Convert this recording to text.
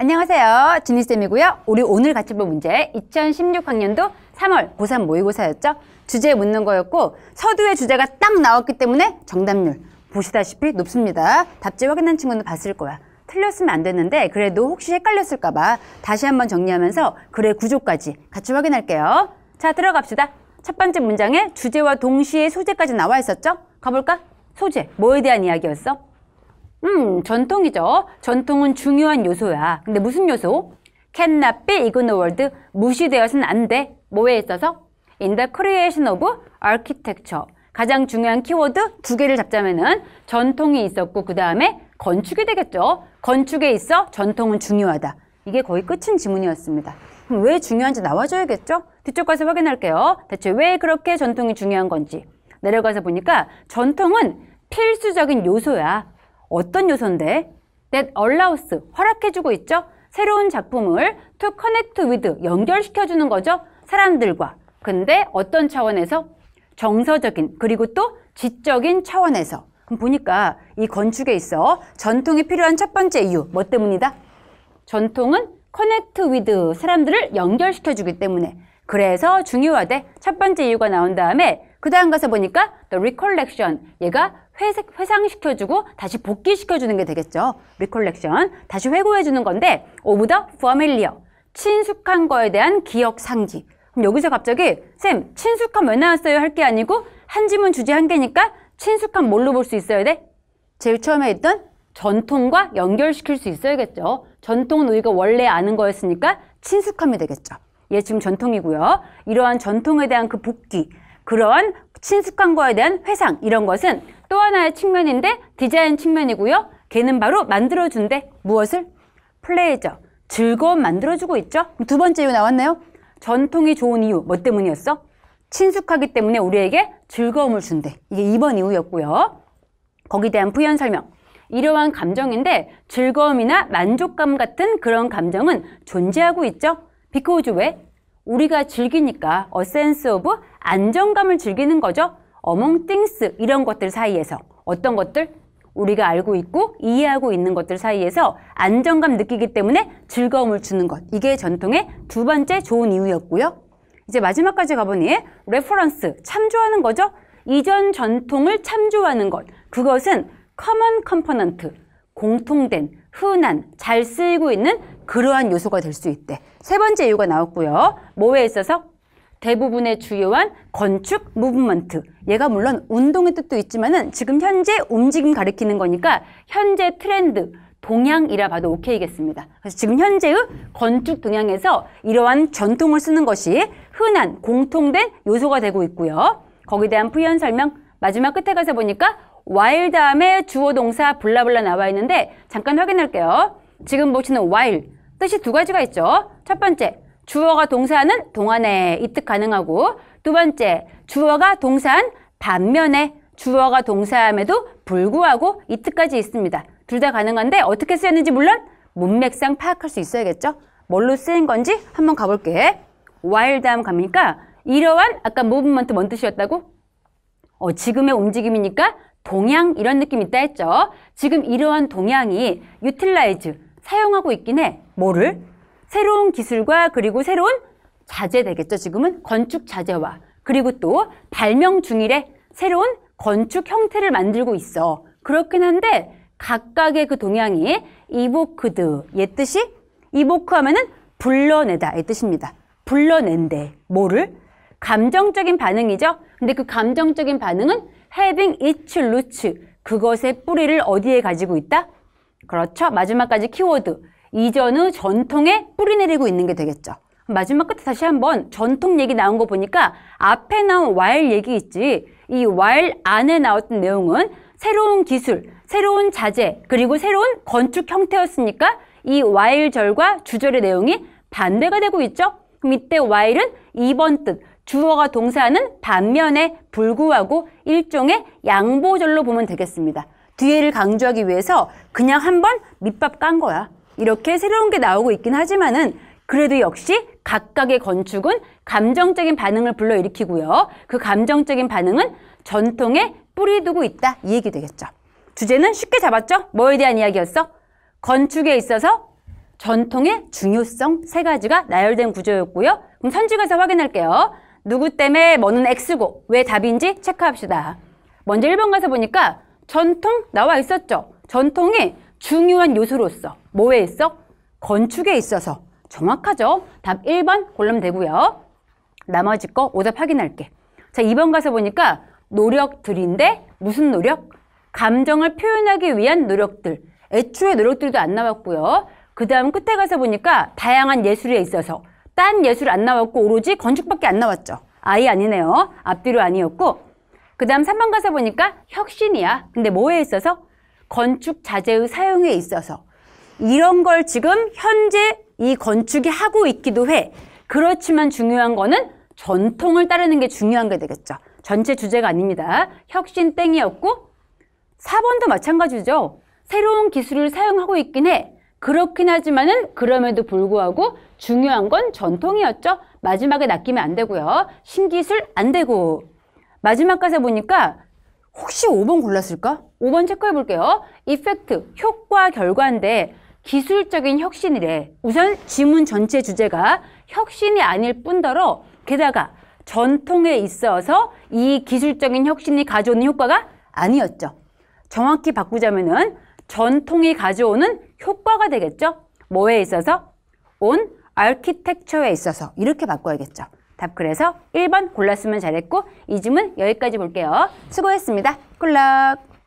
안녕하세요. 지니쌤이고요 우리 오늘 같이 볼 문제 2016학년도 3월 고3 모의고사였죠. 주제 묻는 거였고 서두에 주제가 딱 나왔기 때문에 정답률 보시다시피 높습니다. 답지 확인한 친구는 봤을 거야. 틀렸으면 안 됐는데 그래도 혹시 헷갈렸을까 봐 다시 한번 정리하면서 글의 구조까지 같이 확인할게요. 자 들어갑시다. 첫 번째 문장에 주제와 동시에 소재까지 나와 있었죠? 가볼까? 소재, 뭐에 대한 이야기였어? 음, 전통이죠. 전통은 중요한 요소야. 근데 무슨 요소? cannot be ignored. 무시되어서는 안 돼. 뭐에 있어서? In the creation of architecture. 가장 중요한 키워드 두 개를 잡자면은 전통이 있었고 그 다음에 건축이 되겠죠. 건축에 있어 전통은 중요하다. 이게 거의 끝인 지문이었습니다. 왜 중요한지 나와줘야겠죠? 뒤쪽 가서 확인할게요. 대체 왜 그렇게 전통이 중요한 건지. 내려가서 보니까 전통은 필수적인 요소야. 어떤 요소인데 that allows 허락해주고 있죠. 새로운 작품을 to connect with 연결시켜주는 거죠. 사람들과 근데 어떤 차원에서 정서적인 그리고 또 지적인 차원에서 그럼 보니까 이 건축에 있어 전통이 필요한 첫 번째 이유 뭐 때문이다? 전통은 커넥트 위드 사람들을 연결시켜 주기 때문에 그래서 중요하대 첫 번째 이유가 나온 다음에 그 다음 가서 보니까 the recollection 얘가 회색, 회상시켜주고 다시 복귀시켜주는 게 되겠죠. 리콜렉션. 다시 회고해주는 건데 오브 더 familiar. 친숙한 거에 대한 기억 상기. 그럼 여기서 갑자기 쌤, 친숙함 왜 나왔어요? 할 게 아니고 한 지문 주제 한 개니까 친숙함 뭘로 볼 수 있어야 돼? 제일 처음에 했던 전통과 연결시킬 수 있어야겠죠. 전통은 우리가 원래 아는 거였으니까 친숙함이 되겠죠. 얘 지금 전통이고요. 이러한 전통에 대한 그 복귀, 그러한 친숙한 거에 대한 회상 이런 것은 또 하나의 측면인데 디자인 측면이고요. 걔는 바로 만들어준데 무엇을? 플레이저, 즐거움 만들어주고 있죠. 두 번째 이유 나왔나요? 전통이 좋은 이유, 뭐 때문이었어? 친숙하기 때문에 우리에게 즐거움을 준대. 이게 2번 이유였고요. 거기에 대한 부연 설명. 이러한 감정인데 즐거움이나 만족감 같은 그런 감정은 존재하고 있죠. 비코즈 왜? 우리가 즐기니까 어센스 오브 안정감을 즐기는 거죠. among things 이런 것들 사이에서 어떤 것들? 우리가 알고 있고 이해하고 있는 것들 사이에서 안정감 느끼기 때문에 즐거움을 주는 것. 이게 전통의 두 번째 좋은 이유였고요. 이제 마지막까지 가보니 레퍼런스, 참조하는 거죠. 이전 전통을 참조하는 것. 그것은 커먼 컴포넌트, 공통된, 흔한, 잘 쓰이고 있는 그러한 요소가 될 수 있대. 세 번째 이유가 나왔고요. 뭐에 있어서? 대부분의 주요한 건축 무브먼트. 얘가 물론 운동의 뜻도 있지만은 지금 현재 움직임 가리키는 거니까 현재 트렌드, 동향이라 봐도 오케이겠습니다. 그래서 지금 현재의 건축 동향에서 이러한 전통을 쓰는 것이 흔한 공통된 요소가 되고 있고요. 거기에 대한 표현 설명 마지막 끝에 가서 보니까 while 다음에 주어 동사 블라블라 나와 있는데 잠깐 확인할게요. 지금 보시는 while 뜻이 두 가지가 있죠. 첫 번째 주어가 동사하는 동안에 이득 가능하고 두 번째 주어가 동사한 반면에 주어가 동사함에도 불구하고 이트까지 있습니다. 둘 다 가능한데 어떻게 쓰였는지 물론 문맥상 파악할 수 있어야겠죠. 뭘로 쓰인 건지 한번 가볼게. while 다음 갑니까? 이러한 아까 모브먼트 뭔 뜻이었다고? 어, 지금의 움직임이니까 동향 이런 느낌 있다 했죠. 지금 이러한 동향이 utilize 사용하고 있긴 해. 뭐를? 새로운 기술과 그리고 새로운 자재 되겠죠. 지금은 건축 자재와 그리고 또 발명 중일에 새로운 건축 형태를 만들고 있어. 그렇긴 한데 각각의 그동향이 이보크드 옛 뜻이 이보크 하면은 불러내다 이 뜻입니다. 불러낸데 뭐를? 감정적인 반응이죠. 근데 그 감정적인 반응은 having its roots 그것의 뿌리를 어디에 가지고 있다? 그렇죠. 마지막까지 키워드 이전의 전통에 뿌리내리고 있는 게 되겠죠. 마지막 끝에 다시 한번 전통 얘기 나온 거 보니까 앞에 나온 while 얘기 있지 이 while 안에 나왔던 내용은 새로운 기술, 새로운 자재, 그리고 새로운 건축 형태였으니까 이 while 절과 주절의 내용이 반대가 되고 있죠. 그럼 이때 while은 2번 뜻, 주어가 동사하는 반면에 불구하고 일종의 양보절로 보면 되겠습니다. 뒤에를 강조하기 위해서 그냥 한번 밑밥 깐 거야. 이렇게 새로운 게 나오고 있긴 하지만은 그래도 역시 각각의 건축은 감정적인 반응을 불러일으키고요. 그 감정적인 반응은 전통에 뿌리 두고 있다 이 얘기 되겠죠. 주제는 쉽게 잡았죠? 뭐에 대한 이야기였어? 건축에 있어서 전통의 중요성 세 가지가 나열된 구조였고요. 그럼 선지 가서 확인할게요. 누구 때문에 뭐는 X고 왜 답인지 체크합시다. 먼저 1번 가서 보니까 전통 나와 있었죠. 전통이 중요한 요소로서 뭐에 있어? 건축에 있어서 정확하죠? 답 1번 골라면 되고요. 나머지 거 오답 확인할게. 자, 2번 가서 보니까 노력들인데 무슨 노력? 감정을 표현하기 위한 노력들. 애초에 노력들도 안 나왔고요. 그 다음 끝에 가서 보니까 다양한 예술에 있어서 딴 예술 안 나왔고 오로지 건축밖에 안 나왔죠. 아예 아니네요. 앞뒤로 아니었고 그 다음 3번 가서 보니까 혁신이야. 근데 뭐에 있어서? 건축 자재의 사용에 있어서 이런 걸 지금 현재 이 건축이 하고 있기도 해. 그렇지만 중요한 거는 전통을 따르는 게 중요한 게 되겠죠. 전체 주제가 아닙니다. 혁신 땡이었고 4번도 마찬가지죠. 새로운 기술을 사용하고 있긴 해. 그렇긴 하지만은 그럼에도 불구하고 중요한 건 전통이었죠. 마지막에 낚이면 안 되고요. 신기술 안 되고. 마지막 가서 보니까 혹시 5번 골랐을까? 5번 체크해 볼게요. 이펙트, 효과, 결과인데 기술적인 혁신이래. 우선 지문 전체 주제가 혁신이 아닐 뿐더러 게다가 전통에 있어서 이 기술적인 혁신이 가져오는 효과가 아니었죠. 정확히 바꾸자면은 전통이 가져오는 효과가 되겠죠. 뭐에 있어서? 온 아키텍처에 있어서 이렇게 바꿔야겠죠. 답 그래서 1번 골랐으면 잘했고 이 질문 여기까지 볼게요. 수고했습니다. 꿀락!